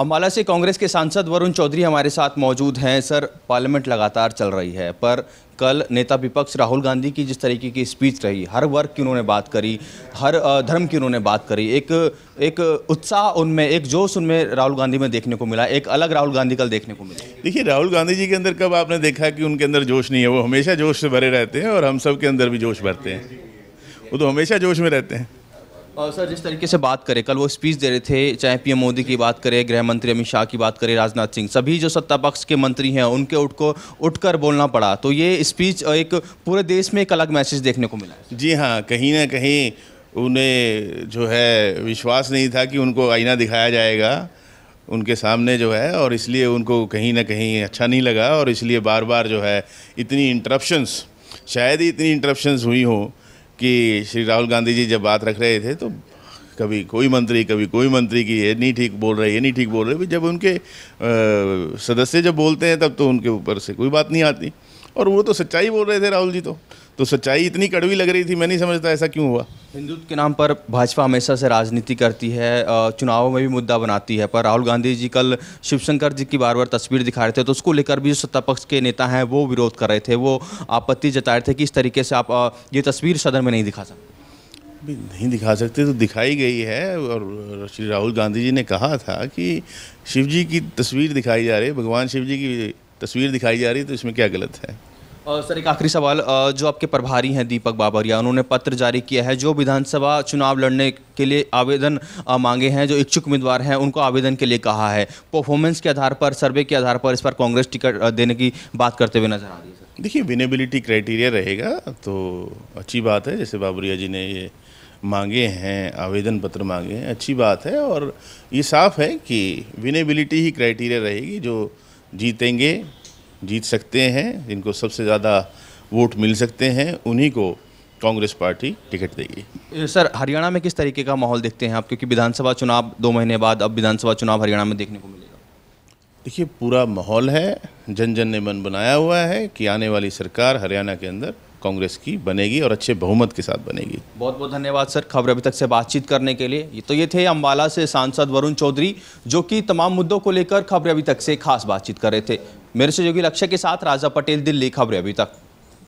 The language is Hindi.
अम्बाला से कांग्रेस के सांसद वरुण चौधरी हमारे साथ मौजूद हैं सर पार्लियामेंट लगातार चल रही है पर कल नेता विपक्ष राहुल गांधी की जिस तरीके की स्पीच रही हर वर्ग की उन्होंने बात करी हर धर्म की उन्होंने बात करी एक एक उत्साह उनमें एक जोश उनमें राहुल गांधी में देखने को मिला एक अलग राहुल गांधी कल देखने को मिला देखिए राहुल गांधी जी के अंदर कब आपने देखा कि उनके अंदर जोश नहीं है वो हमेशा जोश से भरे रहते हैं और हम सब के अंदर भी जोश भरते हैं वो तो हमेशा जोश में रहते हैं और सर जिस तरीके से बात करें कल वो स्पीच दे रहे थे चाहे पीएम मोदी की बात करें गृह मंत्री अमित शाह की बात करें राजनाथ सिंह सभी जो सत्ता पक्ष के मंत्री हैं उनके उठ को उठकर बोलना पड़ा तो ये स्पीच एक पूरे देश में एक अलग मैसेज देखने को मिला जी हाँ कहीं ना कहीं उन्हें जो है विश्वास नहीं था कि उनको आईना दिखाया जाएगा उनके सामने जो है और इसलिए उनको कहीं ना कहीं अच्छा नहीं लगा और इसलिए बार बार जो है इतनी इंटरप्शंस शायद ही इतनी इंटरप्शंस हुई हों कि श्री राहुल गांधी जी जब बात रख रहे थे तो कभी कोई मंत्री कभी कोई मंत्री की ये नहीं ठीक बोल रहे ये नहीं ठीक बोल रहे जब उनके आ, सदस्य जब बोलते हैं तब तो उनके ऊपर से कोई बात नहीं आती और वो तो सच्चाई बोल रहे थे राहुल जी तो तो सच्चाई इतनी कड़वी लग रही थी मैं नहीं समझता ऐसा क्यों हुआ हिंदुत्व के नाम पर भाजपा हमेशा से राजनीति करती है चुनावों में भी मुद्दा बनाती है पर राहुल गांधी जी कल शिवशंकर जी की बार बार तस्वीर दिखा रहे थे तो उसको लेकर भी जो सत्ता पक्ष के नेता हैं वो विरोध कर रहे थे वो आपत्ति जता रहे थे कि इस तरीके से आप ये तस्वीर सदन में नहीं दिखा सकते नहीं दिखा सकते तो दिखाई गई है और श्री राहुल गांधी जी ने कहा था कि शिव जी की तस्वीर दिखाई जा रही है भगवान शिव जी की तस्वीर दिखाई जा रही है तो इसमें क्या गलत है सर एक आखिरी सवाल जो आपके प्रभारी हैं दीपक बाबरिया उन्होंने पत्र जारी किया है जो विधानसभा चुनाव लड़ने के लिए आवेदन मांगे हैं जो इच्छुक उम्मीदवार हैं उनको आवेदन के लिए कहा है परफॉर्मेंस के आधार पर सर्वे के आधार पर इस पर कांग्रेस टिकट देने की बात करते हुए नजर आ रही है सर देखिए विनेबिलिटी क्राइटेरिया रहेगा तो अच्छी बात है जैसे बाबरिया जी ने ये मांगे हैं आवेदन पत्र मांगे हैं अच्छी बात है और ये साफ है कि विनेबिलिटी ही क्राइटेरिया रहेगी जो जीतेंगे जीत सकते हैं जिनको सबसे ज़्यादा वोट मिल सकते हैं उन्हीं को कांग्रेस पार्टी टिकट देगी सर हरियाणा में किस तरीके का माहौल देखते हैं आप क्योंकि विधानसभा चुनाव दो महीने बाद अब विधानसभा चुनाव हरियाणा में देखने को मिलेगा देखिए पूरा माहौल है जन जन ने मन बनाया हुआ है कि आने वाली सरकार हरियाणा के अंदर कांग्रेस की बनेगी और अच्छे बहुमत के साथ बनेगी बहुत बहुत धन्यवाद सर खबर अभी तक से बातचीत करने के लिए ये तो ये थे अम्बाला से सांसद वरुण चौधरी जो कि तमाम मुद्दों को लेकर खबर अभी तक से खास बातचीत कर रहे थे मेरे सहयोगी लक्ष्य के साथ राजा पटेल दिल्ली खबरें अभी तक